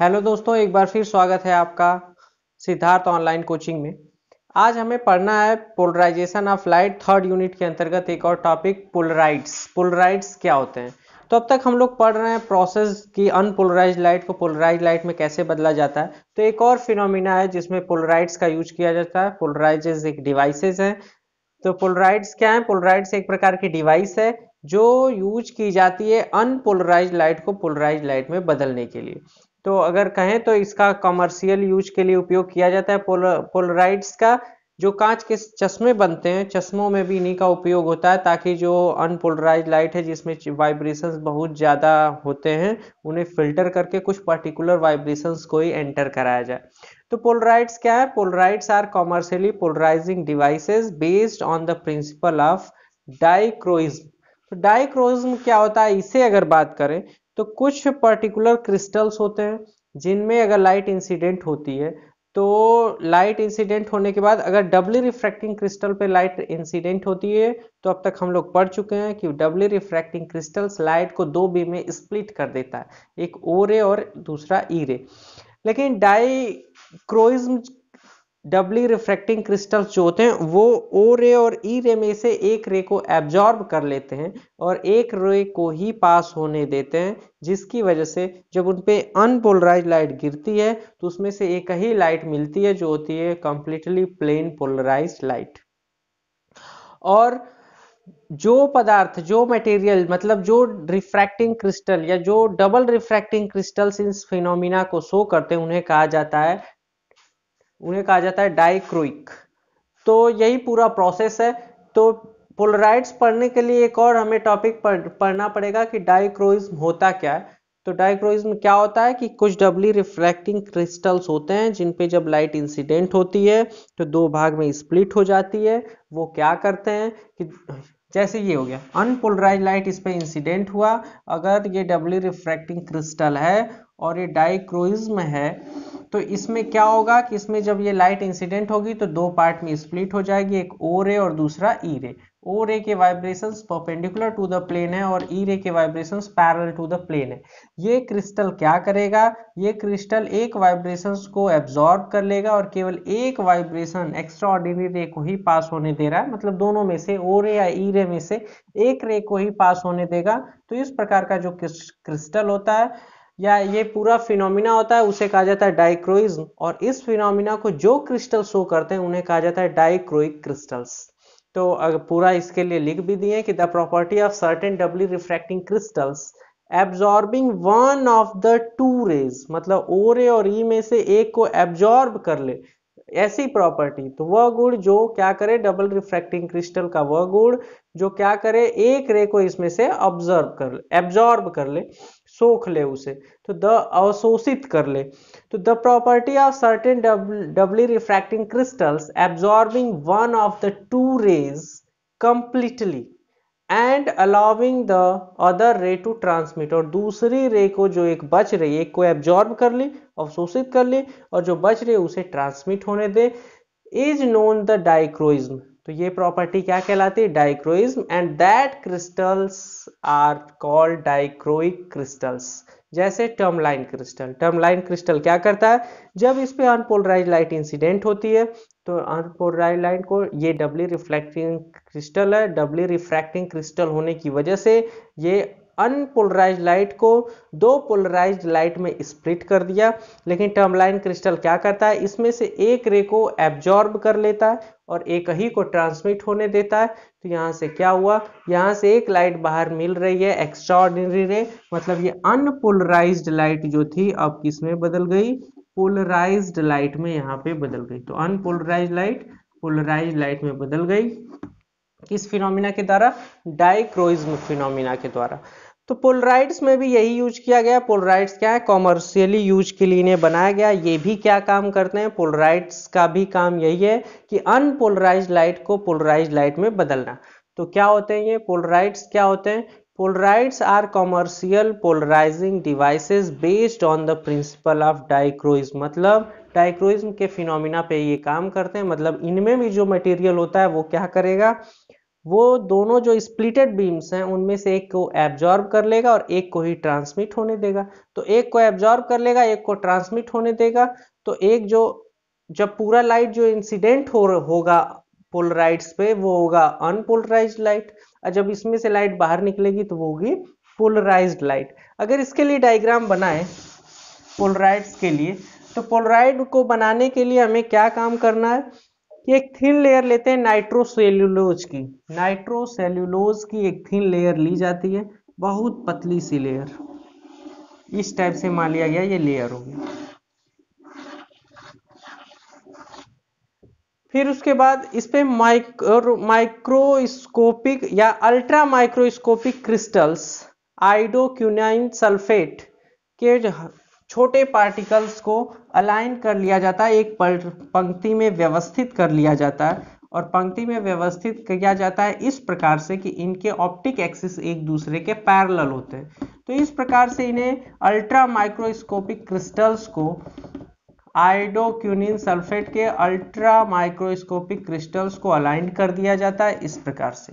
Hello दोस्तों एक बार फिर स्वागत है आपका सिद्धार्थ ऑनलाइन कोचिंग में आज हमें पढ़ना है polarisation of light third unit के अंतर्गत एक और टॉपिक पोलराइड्स पोलराइड्स क्या होते हैं तो अब तक हम लोग पढ़ रहे हैं प्रोसेस की अनपोलराइज लाइट को पोलराइज लाइट में कैसे बदला जाता है तो एक और फिनोमिना है जिसमें पोलराइड्स का यूज किया जाता है पोलराइजेज एक डिवाइसेज है तो पोलराइड्स क्या है पोलराइड्स एक प्रकार की डिवाइस है जो यूज की जाती है अनपोलराइज लाइट को पोलराइज लाइट में बदलने के लिए तो अगर कहें तो इसका कॉमर्शियल यूज के लिए उपयोग किया जाता है पोलराइड्स का जो कांच के चश्मे बनते हैं चश्मों में भी इन्हीं का उपयोग होता है ताकि जो अनपोलराइज लाइट है जिसमें वाइब्रेशंस बहुत ज़्यादा होते हैं उन्हें फिल्टर करके कुछ पर्टिकुलर वाइब्रेशंस को ही एंटर कराया जाए तो पोलराइड्स क्या है polaroids are commercially polarising devices based on the principle of dichroism तो डाइक्रोइज्म क्या होता है इसे अगर बात करें तो कुछ पर्टिकुलर क्रिस्टल्स होते हैं जिनमें अगर लाइट इंसिडेंट होती है तो लाइट इंसिडेंट होने के बाद अगर डबली रिफ्रैक्टिंग क्रिस्टल पे लाइट इंसिडेंट होती है तो अब तक हम लोग पढ़ चुके हैं कि डबली रिफ्रैक्टिंग क्रिस्टल्स लाइट को दो बी में स्प्लिट कर देता है एक ओ रे और दूसरा ई e रे लेकिन dichroism doubly refracting crystals जो होते हैं वो ओ रे और ई e रे में से एक रे को एब्जॉर्ब कर लेते हैं और एक रे को ही पास होने देते हैं जिसकी वजह से जब उन पर अनपोलराइज लाइट गिरती है तो उसमें से एक ही लाइट मिलती है जो होती है कंप्लीटली प्लेन पोलराइज लाइट और जो पदार्थ जो मटेरियल मतलब जो रिफ्रैक्टिंग क्रिस्टल या जो डबल रिफ्रैक्टिंग क्रिस्टल्स इन फिनोमिना को शो करते हैं उन्हें कहा जाता है उन्हें कहा जाता है डाइक्रोइक तो यही पूरा प्रोसेस है तो पोलराइड्स पढ़ने के लिए एक और हमें टॉपिक पढ़ना पड़ेगा कि डाइक्रोइज्म होता क्या है तो डाइक्रोइज्म क्या होता है कि कुछ डबली रिफ्लेक्टिंग क्रिस्टल्स होते हैं जिन पे जब लाइट इंसिडेंट होती है तो दो भाग में स्प्लिट हो जाती है वो क्या करते हैं कि जैसे ये हो गया अनपोलराइज लाइट इस पर इंसिडेंट हुआ अगर ये डबली रिफ्रैक्टिंग क्रिस्टल है और ये डाइक्रोइज्म है तो इसमें क्या होगा कि इसमें जब ये लाइट इंसिडेंट होगी तो दो पार्ट में स्प्लिट हो जाएगी एक ओ रे और दूसरा ई रे ओ रे के vibration perpendicular to the plane है और ई e रे के vibrations parallel to the plane है ये क्रिस्टल क्या करेगा ये क्रिस्टल एक वाइब्रेशन को एब्जॉर्ब कर लेगा और केवल एक वाइब्रेशन एक्स्ट्रा ऑर्डिनरी रे को ही पास होने दे रहा है मतलब दोनों में से ओ रे या ई e रे में से एक रे को ही पास होने देगा तो इस प्रकार का जो क्रिस्टल होता है या ये पूरा फिनोमिना होता है उसे कहा जाता है डाइक्रोइज्म और इस फिनोमिना को जो क्रिस्टल शो करते हैं उन्हें कहा जाता है डाइक्रोइक क्रिस्टल्स तो अगर पूरा इसके लिए लिख भी दिए कि the property of certain doubly refracting crystals absorbing one of the two rays मतलब ओ रे और ई e में से एक को एब्जॉर्ब कर ले ऐसी प्रॉपर्टी तो वह गुण जो क्या करे डबल रिफ्रैक्टिंग क्रिस्टल का वह गुण जो क्या करे एक रे को इसमें से ऑब्जर्व कर ले एब्जॉर्ब कर ले सोख ले उसे तो द अवशोषित कर ले तो the property of certain doubly refracting crystals absorbing one of the two rays completely and allowing the other ray to transmit और दूसरी रे को जो एक बच रही है को एब्जॉर्ब कर ले अवशोषित कर ले और जो बच रही है उसे ट्रांसमिट होने दे इज नोन द डाइक्रोइज्म तो ये प्रॉपर्टी क्या कहलाती है dichroism and that crystals are called dichroic crystals जैसे टर्मलाइन क्रिस्टल टर्मलाइन क्रिस्टल क्या करता है जब इस पर अनपोलराइज लाइट इंसिडेंट होती है तो अनपोलराइज लाइट को ये डबली रिफ्लेक्टिंग क्रिस्टल है डबली रिफ्रैक्टिंग क्रिस्टल होने की वजह से ये अनपोलराइज लाइट को दो पोलराइज लाइट में स्प्लिट कर दिया लेकिन टर्मलाइन क्रिस्टल क्या करता है इसमें से एक रे को एब्जॉर्ब कर लेता है और एक ही को ट्रांसमिट होने देता है तो यहाँ से क्या हुआ यहाँ से एक लाइट बाहर मिल रही है एक्स्ट्रॉर्डिनरी रे मतलब ये अनपोलराइज लाइट जो थी अब किस में बदल गई पोलराइज लाइट में यहाँ पे बदल गई तो अनपोलराइज लाइट पोलराइज लाइट में बदल गई किस फिनोमिना के द्वारा डाइक्रोइज्म फिनोमिना के द्वारा तो पोलराइड्स में भी यही यूज किया गया पोलराइड्स क्या है कॉमर्शियली यूज के लिए इन्हें बनाया गया ये भी क्या काम करते हैं पोलराइड्स का भी काम यही है कि अनपोलराइज लाइट को पोलराइज लाइट में बदलना तो क्या होते हैं ये पोलराइड्स क्या होते हैं polaroids are commercial polarising devices based on the principle of dichroism मतलब डाइक्रोइज्म के फिनोमिना पे ये काम करते हैं मतलब इनमें भी जो मटेरियल होता है वो क्या करेगा वो दोनों जो स्प्लिटेड बीम्स हैं उनमें से एक को एब्जॉर्ब कर लेगा और एक को ही ट्रांसमिट होने देगा तो एक को एब्जॉर्ब कर लेगा एक को ट्रांसमिट होने देगा तो एक जो जब पूरा लाइट जो इंसिडेंट हो होगा पोलराइड पे वो होगा अनपोलराइज लाइट और जब इसमें से लाइट बाहर निकलेगी तो वो होगी पोलराइज लाइट अगर इसके लिए डायग्राम बनाए पोलराइड्स के लिए तो पोलराइड को बनाने के लिए हमें क्या काम करना है एक थिन लेयर लेते हैं नाइट्रोसेल्यूलोज की नाइट्रोसेल्यूलोज की एक थिन लेयर ली जाती है बहुत पतली सी लेयर इस टाइप से मान लिया गया ये लेयर होगी फिर उसके बाद इस पे माइक्रो माइक्रोस्कोपिक या ultra microscopic crystals iodoquinine sulphate के छोटे पार्टिकल्स को अलाइन कर लिया जाता है एक पंक्ति में व्यवस्थित कर लिया जाता है और पंक्ति में व्यवस्थित किया जाता है इस प्रकार से कि इनके ऑप्टिक एक्सिस एक दूसरे के पैरल होते हैं तो इस प्रकार से इन्हें अल्ट्रा माइक्रोस्कोपिक क्रिस्टल्स को आइडोक्यूनिन सल्फेट के अल्ट्रा माइक्रोस्कोपिक क्रिस्टल्स को अलाइन कर दिया जाता है इस प्रकार से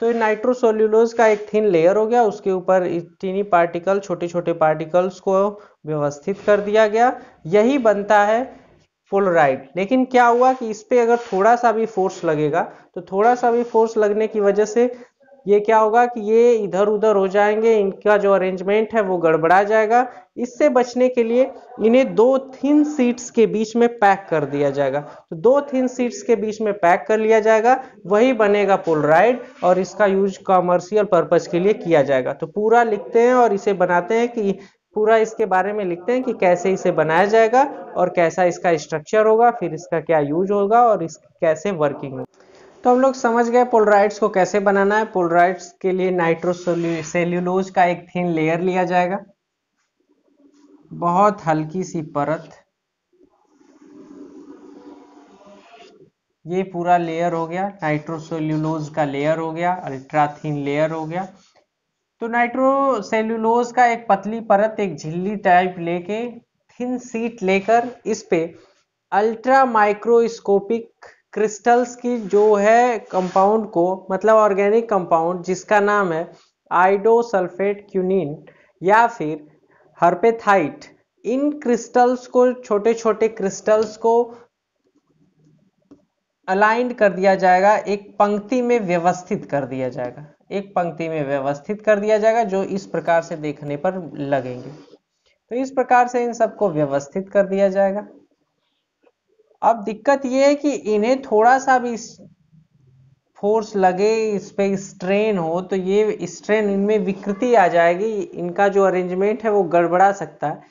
तो ये नाइट्रोसोल्यूलोज का एक थिन लेयर हो गया उसके ऊपर चीनी पार्टिकल छोटे छोटे पार्टिकल्स को व्यवस्थित कर दिया गया यही बनता है फुलराइड लेकिन क्या हुआ कि इस पर अगर थोड़ा सा भी फोर्स लगेगा तो थोड़ा सा भी फोर्स लगने की वजह से ये क्या होगा कि ये इधर उधर हो जाएंगे इनका जो अरेंजमेंट है वो गड़बड़ा जाएगा इससे बचने के लिए इन्हें दो थिन सीट्स के बीच में पैक कर दिया जाएगा तो दो थिन सीट्स के बीच में पैक कर लिया जाएगा वही बनेगा पोलराइड और इसका यूज कॉमर्शियल पर्पज के लिए किया जाएगा तो पूरा लिखते हैं और इसे बनाते हैं कि पूरा इसके बारे में लिखते हैं कि कैसे इसे बनाया जाएगा और कैसा इसका स्ट्रक्चर होगा फिर इसका क्या यूज होगा और इस कैसे वर्किंग होगा तो हम लोग समझ गए पोलराइड्स को कैसे बनाना है पोलराइड्स के लिए नाइट्रोसेल्यूलोज का एक थिन लेयर लिया जाएगा बहुत हल्की सी परत ये पूरा लेयर हो गया नाइट्रोसेल्यूलोज का लेयर हो गया अल्ट्राथीन लेयर हो गया तो नाइट्रोसेल्यूलोज का एक पतली परत एक झिल्ली टाइप लेके थिन सीट लेकर इस पे अल्ट्रा माइक्रोस्कोपिक क्रिस्टल्स की जो है कंपाउंड को मतलब ऑर्गेनिक कंपाउंड जिसका नाम है आइडोसल्फेट क्यूनिन या फिर हर्पेथाइट इन क्रिस्टल्स को छोटे छोटे क्रिस्टल्स को अलाइंड कर दिया जाएगा एक पंक्ति में व्यवस्थित कर दिया जाएगा एक पंक्ति में व्यवस्थित कर दिया जाएगा जो इस प्रकार से देखने पर लगेंगे तो इस प्रकार से इन सबको व्यवस्थित कर दिया जाएगा अब दिक्कत ये है कि इन्हें थोड़ा सा भी फोर्स लगे इस पर स्ट्रेन हो तो ये स्ट्रेन इनमें विकृति आ जाएगी इनका जो अरेंजमेंट है वो गड़बड़ा सकता है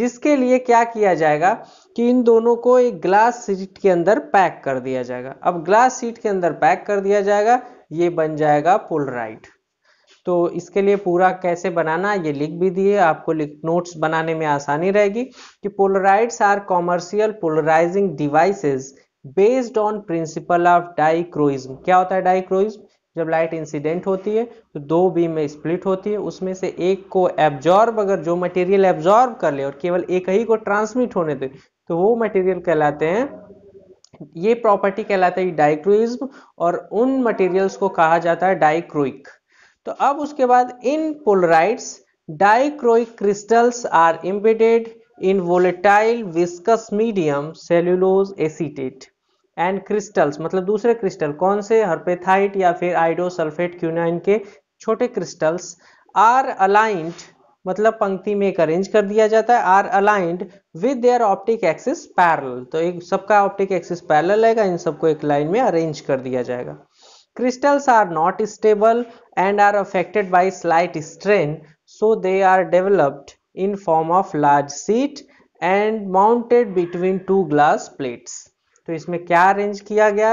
जिसके लिए क्या किया जाएगा कि इन दोनों को एक ग्लास सीट के अंदर पैक कर दिया जाएगा अब ग्लास सीट के अंदर पैक कर दिया जाएगा ये बन जाएगा पोलराइट तो इसके लिए पूरा कैसे बनाना ये लिख भी दिए आपको नोट्स बनाने में आसानी रहेगी कि polaroids are commercial polarising devices based on principle of dichroism क्या होता है डाइक्रोइज्म जब लाइट इंसिडेंट होती है तो दो बीम में स्प्लिट होती है उसमें से एक को एब्जॉर्ब अगर जो मटेरियल एब्जॉर्ब कर ले और केवल एक ही को ट्रांसमिट होने दे तो वो मटेरियल कहलाते हैं ये प्रॉपर्टी कहलाता है डाइक्रोइज्म और उन मटेरियल्स को कहा जाता है डाइक्रोइक तो अब उसके बाद in polaroids dichroic crystals are embedded in volatile viscous medium cellulose acetate and crystals मतलब दूसरे क्रिस्टल कौन से हर्पेथाइट या फिर आइडोसल्फेट क्यूनाइन के छोटे क्रिस्टल्स आर अलाइंट मतलब पंक्ति में एक अरेंज कर दिया जाता है are aligned with their optic axis parallel तो एक सबका ऑप्टिक एक्सिस पैरल रहेगा इन सबको एक लाइन में अरेंज कर दिया जाएगा Crystals are not stable and are affected by slight strain so they are developed in form of large sheet and mounted between two glass plates. तो इसमें क्या अरेंज किया गया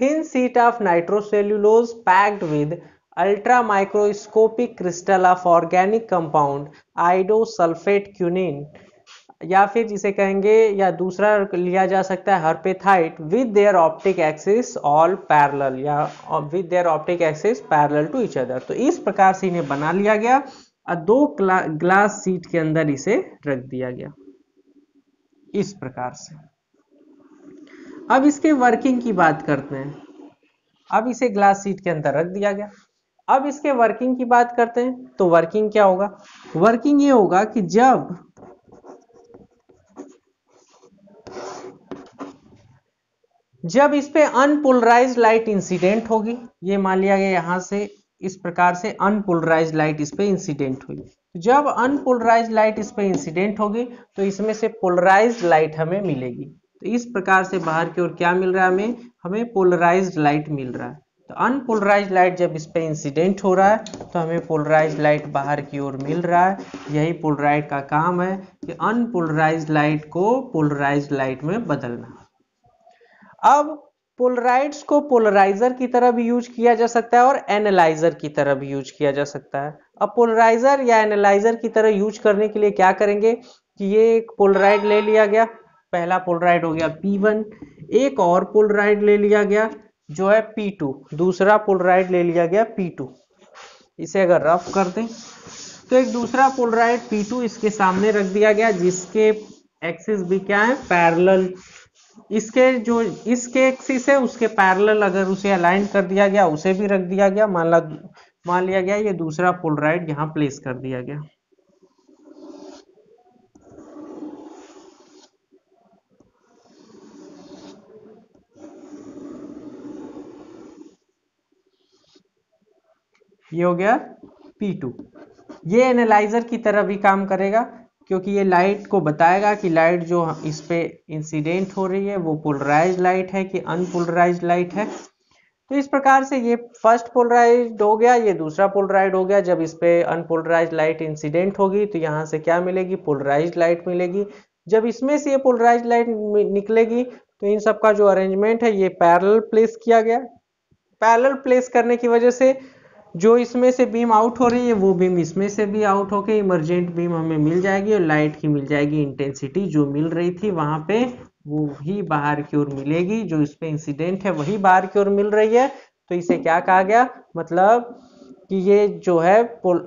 thin sheet of nitrocellulose packed with ultra microscopic crystal of organic compound iodo sulphate quinine या फिर जिसे कहेंगे या दूसरा लिया जा सकता है herapathite with their optic axis all parallel या with their optic axis parallel to each other तो इस प्रकार से इन्हें बना लिया गया और दो ग्लास सीट के अंदर इसे रख दिया गया इस प्रकार से अब इसके वर्किंग की बात करते हैं अब इसे ग्लास सीट के अंदर रख दिया गया अब इसके वर्किंग की बात करते हैं तो वर्किंग क्या होगा वर्किंग ये होगा कि जब जब इस पे अनपोलराइज लाइट इंसिडेंट होगी ये मान लिया गया यहाँ से इस प्रकार से अनपोलराइज लाइट इस पे इंसिडेंट हुई जब अनपोलराइज लाइट इस पे इंसिडेंट होगी तो इसमें से पोलराइज लाइट हमें मिलेगी तो इस प्रकार से बाहर की ओर क्या मिल रहा है हमें हमें पोलराइज लाइट मिल रहा है तो अनपोलराइज लाइट जब इस पे इंसिडेंट हो रहा है तो हमें पोलराइज लाइट बाहर की ओर मिल रहा है यही पोलराइड का काम है कि अनपोलराइज लाइट को पोलराइज लाइट में बदलना अब पोलराइड्स को पोलराइजर की तरह भी यूज किया जा सकता है और एनालाइजर की तरह भी यूज किया जा सकता है अब पोलराइजर या एनालाइजर की तरह यूज करने के लिए क्या करेंगे कि ये एक पोलराइड ले लिया गया पहला पोलराइड हो गया P1 एक और पोलराइड ले लिया गया जो है P2 दूसरा पोलराइड ले लिया गया P2 इसे अगर रफ कर दें तो एक दूसरा पोलराइड P2 इसके सामने रख दिया गया जिसके एक्सिस भी क्या है पैरल इसके जो इसके एक्सिस है उसके पैरेलल अगर उसे अलाइन कर दिया गया उसे भी रख दिया गया मान ला मान लिया गया ये दूसरा पोलराइड यहाँ प्लेस कर दिया गया ये हो गया P2 ये एनालाइजर की तरह भी काम करेगा क्योंकि ये लाइट को बताएगा कि लाइट जो इस पे इंसिडेंट हो रही है वो पोलराइज लाइट है कि अनपोलराइज लाइट है तो इस प्रकार से ये फर्स्ट पोलराइज हो गया ये दूसरा पोलराइज हो गया जब इस पे अनपोलराइज लाइट इंसिडेंट होगी तो यहाँ से क्या मिलेगी पोलराइज लाइट मिलेगी जब इसमें से ये पोलराइज लाइट निकलेगी तो इन सब का जो अरेंजमेंट है ये पैरल प्लेस किया गया पैरल प्लेस करने की वजह से जो इसमें से बीम आउट हो रही है वो बीम इसमें से भी आउट होके इमरजेंट बीम हमें मिल जाएगी और लाइट की मिल जाएगी इंटेंसिटी जो मिल रही थी वहां पे वो ही बाहर की ओर मिलेगी जो इस पे इंसिडेंट है वही बाहर की ओर मिल रही है तो इसे क्या कहा गया मतलब कि ये जो है पोल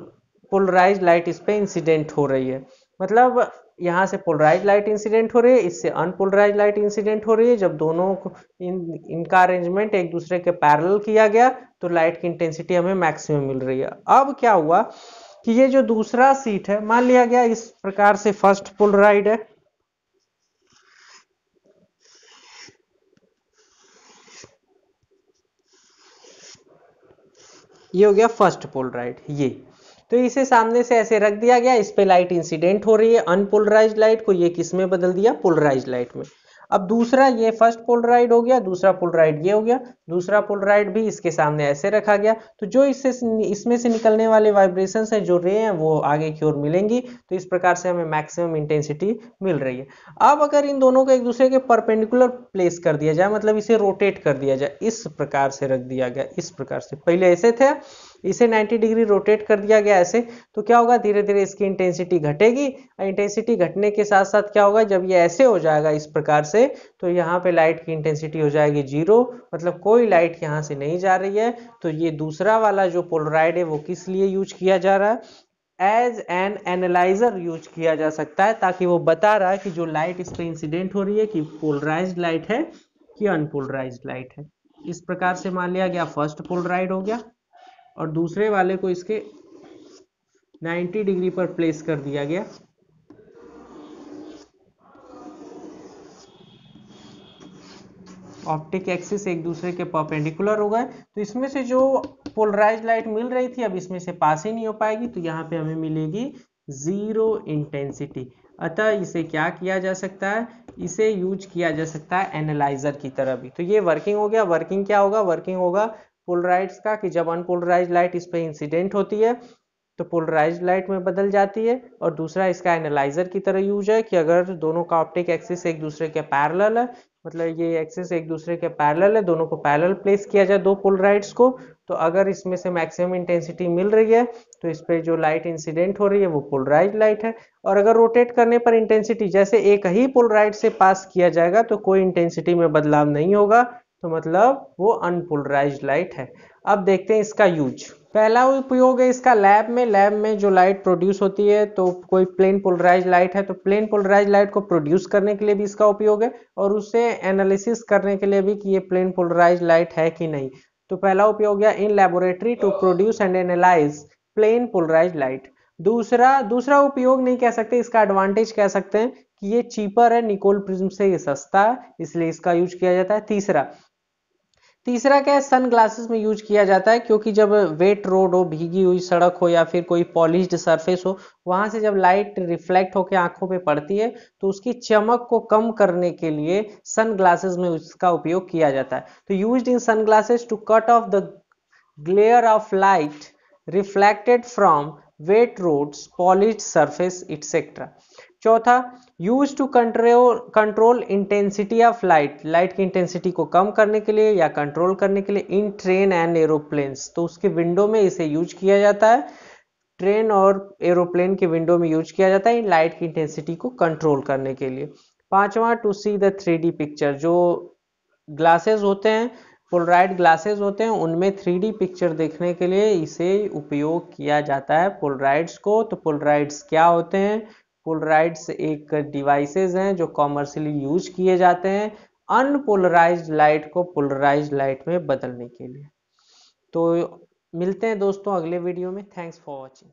पोलराइज लाइट इस पे इंसिडेंट हो रही है मतलब यहाँ से पोलराइज लाइट इंसिडेंट हो रही है इससे अनपोलराइज लाइट इंसिडेंट हो रही है जब दोनों को इन इनका अरेंजमेंट एक दूसरे के पैरल किया गया तो लाइट की इंटेंसिटी हमें मैक्सिमम मिल रही है अब क्या हुआ कि ये जो दूसरा सीट है मान लिया गया इस प्रकार से फर्स्ट पोलराइड है ये हो गया फर्स्ट पोलराइड ये तो इसे सामने से ऐसे रख दिया गया इस पर लाइट इंसिडेंट हो रही है अनपोलराइज लाइट को ये किस में बदल दिया पोलराइज लाइट में अब दूसरा ये फर्स्ट पोलराइड हो गया दूसरा पोलराइड ये हो गया दूसरा पोलराइड भी इसके सामने ऐसे रखा गया तो जो इससे इसमें से निकलने वाले वाइब्रेशन है जो रे हैं वो आगे की ओर मिलेंगी तो इस प्रकार से हमें मैक्सिमम इंटेंसिटी मिल रही है अब अगर इन दोनों को एक दूसरे के परपेंडिकुलर प्लेस कर दिया जाए मतलब इसे रोटेट कर दिया जाए इस प्रकार से रख दिया गया इस प्रकार से पहले ऐसे थे इसे 90 डिग्री रोटेट कर दिया गया ऐसे तो क्या होगा धीरे धीरे इसकी इंटेंसिटी घटेगी इंटेंसिटी घटने के साथ साथ क्या होगा जब ये ऐसे हो जाएगा इस प्रकार से तो यहाँ पे लाइट की इंटेंसिटी हो जाएगी जीरो मतलब कोई लाइट यहाँ से नहीं जा रही है तो ये दूसरा वाला जो पोलराइड है वो किस लिए यूज किया जा रहा है एज एन एनालाइजर यूज किया जा सकता है ताकि वो बता रहा है कि जो लाइट इस पर इंसिडेंट हो रही है कि पोलराइज लाइट है कि अनपोलराइज लाइट है इस प्रकार से मान लिया गया फर्स्ट पोलराइड हो गया और दूसरे वाले को इसके 90 डिग्री पर प्लेस कर दिया गया ऑप्टिक एक्सिस एक दूसरे के परपेंडिकुलर हो गए तो इसमें से जो पोलराइज लाइट मिल रही थी अब इसमें से पास ही नहीं हो पाएगी तो यहां पे हमें मिलेगी ज़ीरो इंटेंसिटी अतः इसे क्या किया जा सकता है इसे यूज किया जा सकता है एनालाइजर की तरह भी तो ये वर्किंग हो गया वर्किंग क्या होगा वर्किंग होगा पोलराइड्स का कि जब अनपोलराइज लाइट इस पर इंसिडेंट होती है तो पोलराइज लाइट में बदल जाती है और दूसरा इसका एनालाइजर की तरह यूज है कि अगर दोनों का ऑप्टिक एक्सिस एक दूसरे के पैरल है मतलब ये एक्सिस एक दूसरे के पैरल है दोनों को पैरल प्लेस किया जाए दो पोलराइड्स को तो अगर इसमें से मैक्सिमम इंटेंसिटी मिल रही है तो इस पर जो लाइट इंसिडेंट हो रही है वो पोलराइज लाइट है और अगर रोटेट करने पर इंटेंसिटी जैसे एक ही पोलराइड से पास किया जाएगा तो कोई इंटेंसिटी में बदलाव नहीं होगा तो मतलब वो अनपोलराइज लाइट है अब देखते हैं इसका यूज पहला उपयोग है इसका लैब में लैब में जो लाइट प्रोड्यूस होती है तो कोई प्लेन पोलराइज लाइट है तो प्लेन पोलराइज लाइट को प्रोड्यूस करने के लिए भी इसका उपयोग है और उसे एनालिसिस करने के लिए भी कि ये प्लेन पोलराइज लाइट है कि नहीं तो पहला उपयोग है in laboratory to produce and analyse plane polarise light दूसरा दूसरा उपयोग नहीं कह सकते इसका एडवांटेज कह सकते हैं कि ये चीपर है निकोल प्रिज्म से ये सस्ता है इसलिए इसका यूज किया जाता है तीसरा तीसरा क्या है सन ग्लासेस में यूज किया जाता है क्योंकि जब वेट रोड हो भीगी हुई सड़क हो या फिर कोई पॉलिश्ड सरफेस हो वहां से जब लाइट रिफ्लेक्ट होकर आंखों पे पड़ती है तो उसकी चमक को कम करने के लिए सन ग्लासेस में उसका उपयोग किया जाता है तो use in sun glasses to cut off the glare of light reflected from wet roads polish surface etcetera चौथा use to control control intensity of light light की इंटेंसिटी को कम करने के लिए या कंट्रोल करने के लिए इन ट्रेन एंड एरोप्लेन्स तो उसके विंडो में इसे यूज किया जाता है ट्रेन और एरोप्लेन के विंडो में यूज किया जाता है इन लाइट की इंटेंसिटी को कंट्रोल करने के लिए पांचवा to see the three picture जो ग्लासेस होते हैं पोलराइड ग्लासेस होते हैं उनमें थ्री पिक्चर देखने के लिए इसे उपयोग किया जाता है पोलराइड्स को तो पोलराइड्स क्या होते हैं पोलराइड्स एक डिवाइसेज हैं जो कॉमर्शियली यूज किए जाते हैं अनपोलराइज लाइट को पोलराइज लाइट में बदलने के लिए तो मिलते हैं दोस्तों अगले वीडियो में थैंक्स फॉर वॉचिंग